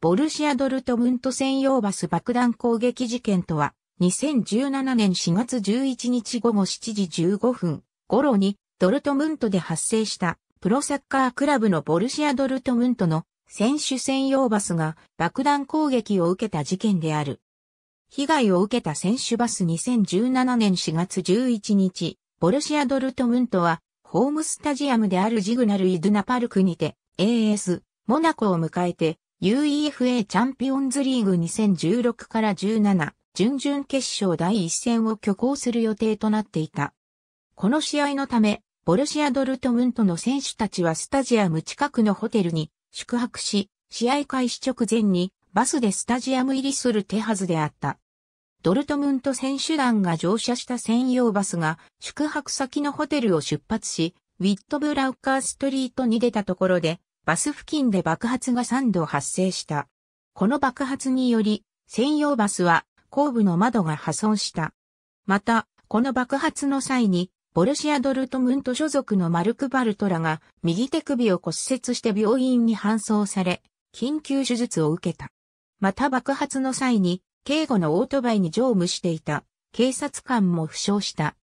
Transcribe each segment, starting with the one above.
ボルシアドルトムント専用バス爆弾攻撃事件とは、2017年4月11日午後7時15分頃に、ドルトムントで発生したプロサッカークラブのボルシアドルトムントの選手専用バスが爆弾攻撃を受けた事件である。被害を受けた選手バス2017年4月11日、ボルシアドルトムントは、ホームスタジアムであるジグナル・イドゥナパルクにて、AS、モナコを迎えて、UEFA チャンピオンズリーグ2016から17、準々決勝第1戦を挙行する予定となっていた。この試合のため、ボルシア・ドルトムントの選手たちはスタジアム近くのホテルに宿泊し、試合開始直前にバスでスタジアム入りする手はずであった。ドルトムント選手団が乗車した専用バスが宿泊先のホテルを出発し、ウィットブラウカーストリートに出たところでバス付近で爆発が3度発生した。この爆発により、専用バスは後部の窓が破損した。また、この爆発の際に、ボルシア・ドルトムント所属のマルク・バルトラが右手首を骨折して病院に搬送され、緊急手術を受けた。また爆発の際に、警護のオートバイに乗務していた警察官も負傷した。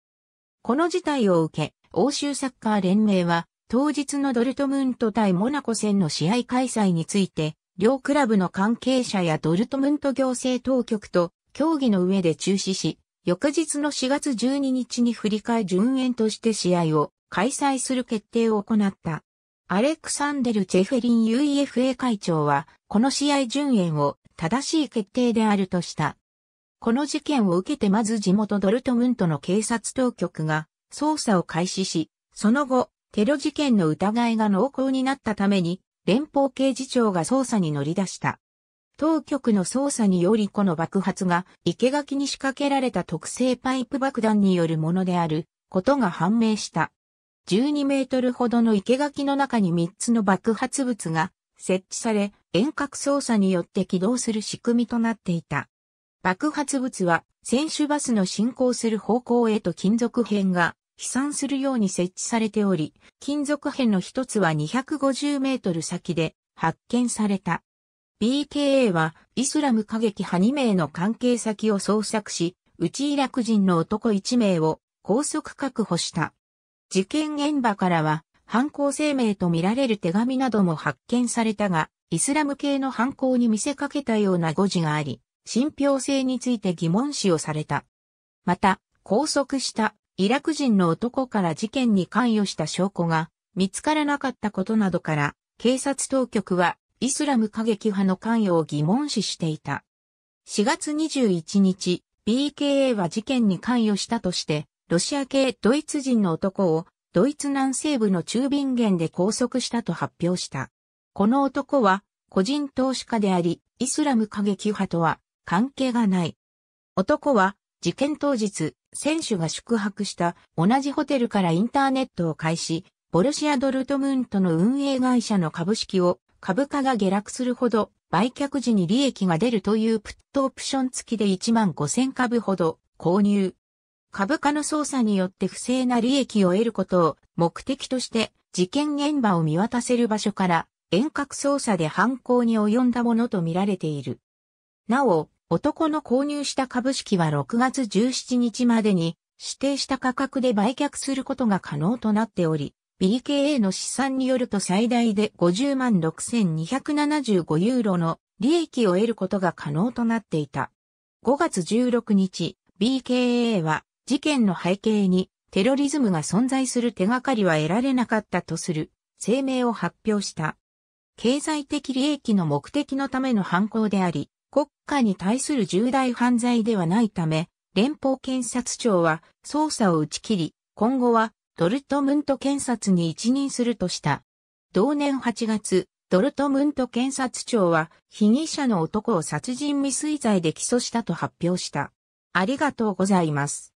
この事態を受け、欧州サッカー連盟は当日のドルトムント対モナコ戦の試合開催について、両クラブの関係者やドルトムント行政当局と協議の上で中止し、翌日の4月12日に振り替え順延として試合を開催する決定を行った。アレクサンデル・チェフェリン UEFA 会長は、この試合順延を正しい決定であるとした。この事件を受けてまず地元ドルトムントの警察当局が捜査を開始し、その後、テロ事件の疑いが濃厚になったために、連邦刑事長が捜査に乗り出した。当局の捜査によりこの爆発が生垣に仕掛けられた特製パイプ爆弾によるものであることが判明した。12メートルほどの生垣の中に3つの爆発物が設置され遠隔操作によって起動する仕組みとなっていた。爆発物は選手バスの進行する方向へと金属片が飛散するように設置されており、金属片の一つは250メートル先で発見された。BKA はイスラム過激派2名の関係先を捜索し、うちイラク人の男1名を拘束確保した。事件現場からは犯行声明とみられる手紙なども発見されたが、イスラム系の犯行に見せかけたような誤字があり、信憑性について疑問視をされた。また、拘束したイラク人の男から事件に関与した証拠が見つからなかったことなどから、警察当局はイスラム過激派の関与を疑問視していた。4月21日、BKA は事件に関与したとして、ロシア系ドイツ人の男をドイツ南西部の中便源で拘束したと発表した。この男は個人投資家であり、イスラム過激派とは関係がない。男は事件当日、選手が宿泊した同じホテルからインターネットを開始、ボルシア・ドルトムントの運営会社の株式を株価が下落するほど売却時に利益が出るというプットオプション付きで1万5000株ほど購入。株価の操作によって不正な利益を得ることを目的として事件現場を見渡せる場所から遠隔操作で犯行に及んだものとみられている。なお、男の購入した株式は6月17日までに指定した価格で売却することが可能となっており、b k A の試算によると最大で50万6275ユーロの利益を得ることが可能となっていた。5月16日、BKA は事件の背景にテロリズムが存在する手がかりは得られなかったとする声明を発表した。経済的利益の目的のための犯行であり、国家に対する重大犯罪ではないため、連邦検察庁は捜査を打ち切り、今後はドルトムント検察に一任するとした。同年8月、ドルトムント検察庁は被疑者の男を殺人未遂罪で起訴したと発表した。ありがとうございます。